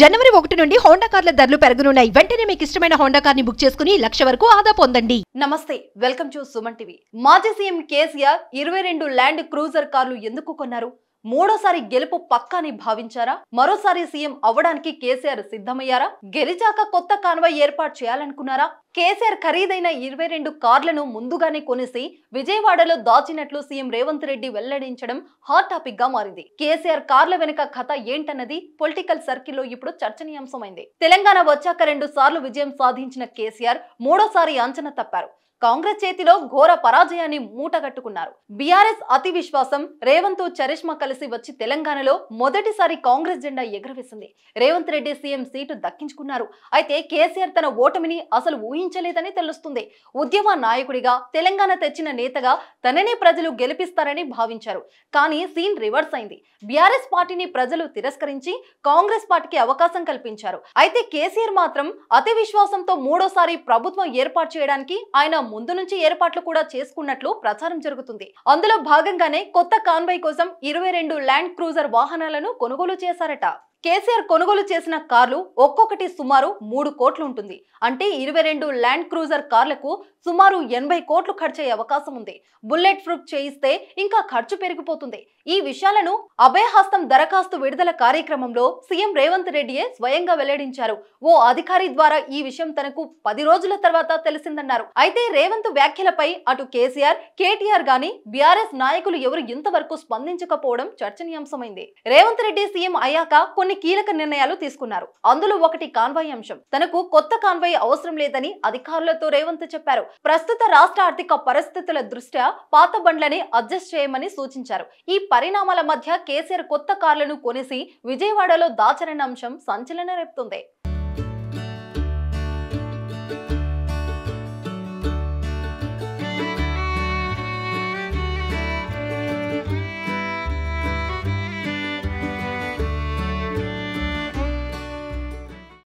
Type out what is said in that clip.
జనవరి ఒకటి నుండి హోండా కార్ల ధరలు పెరగనున్నాయి వెంటనే మీకు ఇష్టమైన హోండా కార్ని బుక్ చేసుకుని లక్ష వరకు ఆదా పొందండి నమస్తే వెల్కమ్ టు సుమన్ టీవీ మాజీ సీఎం కేసీఆర్ ఇరవై రెండు ల్యాండ్ క్రూజర్ కార్లు ఎందుకు కొన్నారు మూడోసారి గెలుపు పక్కాని భావించారా మరోసారి సీఎం అవ్వడానికి కేసీఆర్ సిద్ధమయ్యారా గెలిచాక కొత్త కాన్వాయ్ ఏర్పాటు చేయాలనుకున్నారా కేసీఆర్ ఖరీదైన ఇరవై రెండు కార్లను ముందుగానే కొనేసి విజయవాడలో దాచినట్లు సీఎం రేవంత్ రెడ్డి వెల్లడించడం హాట్ టాపిక్ గా మారింది కేసీఆర్ కార్ల వెనుక కథ ఏంటన్నది పొలిటికల్ సర్కిల్లో ఇప్పుడు చర్చనీయాంశమైంది తెలంగాణ వచ్చాక రెండు సార్లు విజయం సాధించిన కేసీఆర్ మూడోసారి అంచనా తప్పారు కాంగ్రెస్ చేతిలో ఘోర పరాజయాన్ని మూటగట్టుకున్నారు బీఆర్ఎస్ అతి విశ్వాసం రేవంత్ చరిష్మా కలిసి వచ్చి తెలంగాణలో మొదటిసారి కాంగ్రెస్ జెండా ఎగురవేసింది రేవంత్ రెడ్డి సీఎం సీటు దక్కించుకున్నారు అయితే కేసీఆర్ తన ఓటమిని అసలు ఊహించలేదని తెలుస్తుంది ఉద్యమ నాయకుడిగా తెలంగాణ తెచ్చిన నేతగా తననే ప్రజలు గెలిపిస్తారని భావించారు కానీ సీన్ రివర్స్ అయింది బీఆర్ఎస్ పార్టీని ప్రజలు తిరస్కరించి కాంగ్రెస్ పార్టీకి అవకాశం కల్పించారు అయితే కేసీఆర్ మాత్రం అతి విశ్వాసంతో మూడోసారి ప్రభుత్వం ఏర్పాటు చేయడానికి ఆయన ముందు నుంచి ఏర్పాట్లు కూడా చేసుకున్నట్లు ప్రచారం జరుగుతుంది అందులో భాగంగానే కొత్త కాన్వై కోసం ఇరవై ల్యాండ్ క్రూజర్ వాహనాలను కొనుగోలు చేశారట కేసీఆర్ కొనుగోలు చేసిన కార్లు ఒక్కొక్కటి సుమారు మూడు కోట్లు ఉంటుంది అంటే ఇరవై రెండు ల్యాండ్ క్రూజర్ కార్లకు సుమారు ఎనభై కోట్లు ఖర్చయ్యే అవకాశం ఉంది బుల్లెట్ ప్రూఫ్ చేయిస్తే ఇంకా ఖర్చు పెరిగిపోతుంది ఈ విషయాలను అభయహస్తం దరఖాస్తు విడుదల కార్యక్రమంలో సీఎం రేవంత్ రెడ్డియే స్వయంగా వెల్లడించారు ఓ అధికారి ద్వారా ఈ విషయం తనకు పది రోజుల తర్వాత తెలిసిందన్నారు అయితే రేవంత్ వ్యాఖ్యలపై అటు కేసీఆర్ కేటీఆర్ గాని బీఆర్ఎస్ నాయకులు ఎవరు ఇంతవరకు స్పందించకపోవడం చర్చనీయాంశమైంది రేవంత్ రెడ్డి సీఎం అయ్యాక కొన్ని కొన్ని కీలక నిర్ణయాలు తీసుకున్నారు అందులో ఒకటి కాన్వాయ్ అంశం తనకు కొత్త కాన్వాయ్ అవసరం లేదని అధికారులతో రేవంత్ చెప్పారు ప్రస్తుత రాష్ట్ర ఆర్థిక పరిస్థితుల దృష్ట్యా పాత బండ్లని అడ్జస్ట్ చేయమని సూచించారు ఈ పరిణామాల మధ్య కేసీఆర్ కొత్త కార్లను కొనేసి విజయవాడలో దాచరణ అంశం సంచలన రేపుతుంది